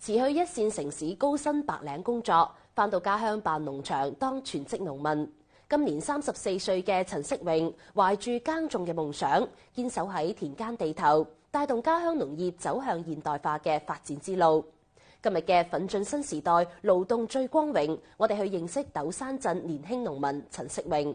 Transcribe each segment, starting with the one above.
辞去一线城市高薪白领工作，翻到家乡办农场当全职农民。今年三十四岁嘅陈色荣，怀住耕种嘅梦想，坚守喺田间地头，带动家乡农业走向现代化嘅发展之路。今日嘅《奋进新时代，劳动最光荣》，我哋去认识斗山镇年轻农民陈色荣。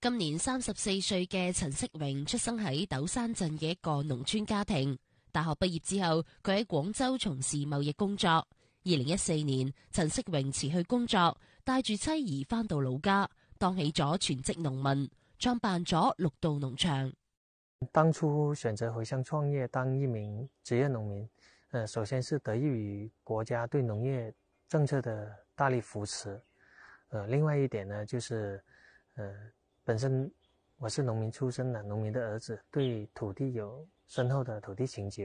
今年三十四岁嘅陈色荣，出生喺斗山镇嘅一个农村家庭。大学毕业之后，佢喺广州从事贸易工作。二零一四年，陈式荣辞去工作，带住妻儿翻到老家，当起咗全职农民，创办咗六道农场。当初选择回乡创业，当一名职业农民，首先是得益于国家对农业政策的大力扶持。另外一点呢，就是，本身我是农民出身的，农民的儿子，对土地有。信托就系投啲钱住。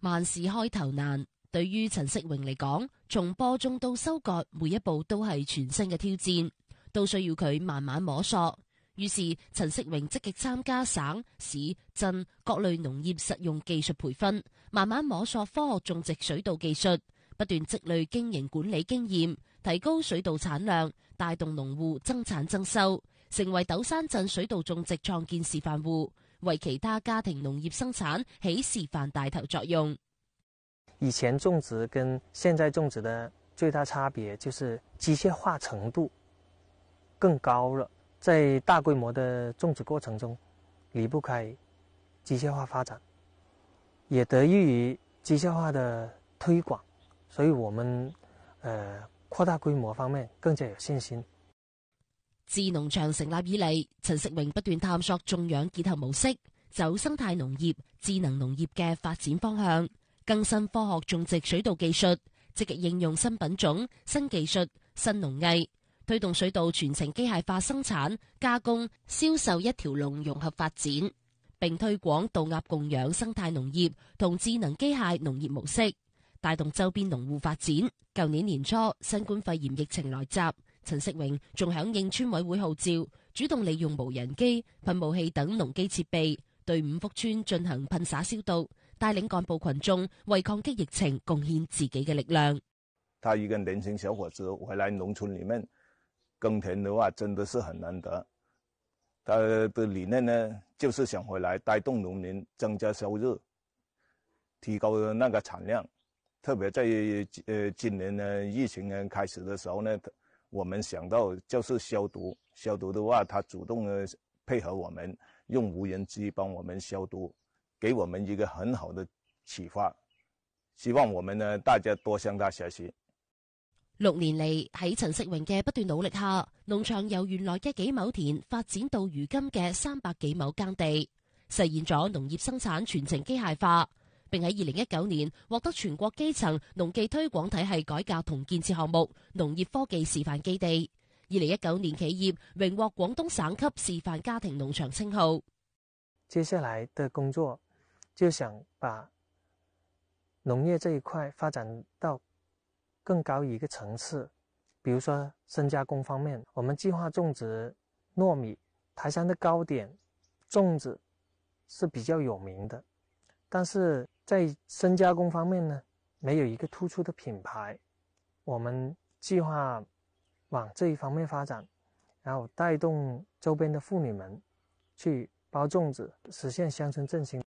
万事开头难，对于陈色荣嚟讲，从播种到收割，每一步都系全新嘅挑战，都需要佢慢慢摸索。于是，陈色荣积极参加省、市、镇各类农业实用技术培训，慢慢摸索科学种植水稻技术，不断积累经营管理经验，提高水稻产量，带动农户增产增收，成为斗山镇水稻种植创建示范户。为其他家庭农业生产起示范带头作用。以前种植跟现在种植的最大差别就是机械化程度更高了，在大规模的种植过程中，离不开机械化发展，也得益于机械化的推广，所以我们，呃，扩大规模方面更加有信心。自农场成立以嚟，陈石荣不断探索种养结合模式，走生态农业、智能农业嘅发展方向，更新科学种植水稻技术，积极应用新品种、新技术、新农艺，推动水稻全程机械化生产、加工、销售一条龙融合发展，并推广稻鸭共养生态农业同智能机械农业模式，带动周边农户发展。旧年年初，新冠肺炎疫情来袭。陈锡荣仲响应村委会号召，主动利用无人机、喷雾器等农机设备，对五福村进行喷洒消毒，带领干部群众为抗击疫情贡献自己嘅力量。他一个年轻小伙子回来农村里面耕田的话，真的是很难得。他的理念呢，就是想回来带动农民增加收入，提高那个产量。特别在呃今年呢疫情开始的时候呢，他。我们想到，就是消毒消毒的话，他主动的配合我们用无人机帮我们消毒，给我们一个很好的启发。希望我们呢，大家多向他学习。六年嚟，喺陈世荣嘅不断努力下，农场由原来嘅几亩田发展到如今嘅三百几亩耕地，实现咗农业生产全程机械化。并喺二零一九年获得全国基层农技推广体系改革同建设项目农业科技示范基地。二零一九年企业荣获广东省级示范家庭农场称号。接下来的工作就想把农业这一块发展到更高一个层次，比如说深加工方面，我们计划种植糯米。台山的糕点、粽子是比较有名的，但是。在深加工方面呢，没有一个突出的品牌。我们计划往这一方面发展，然后带动周边的妇女们去包粽子，实现乡村振兴。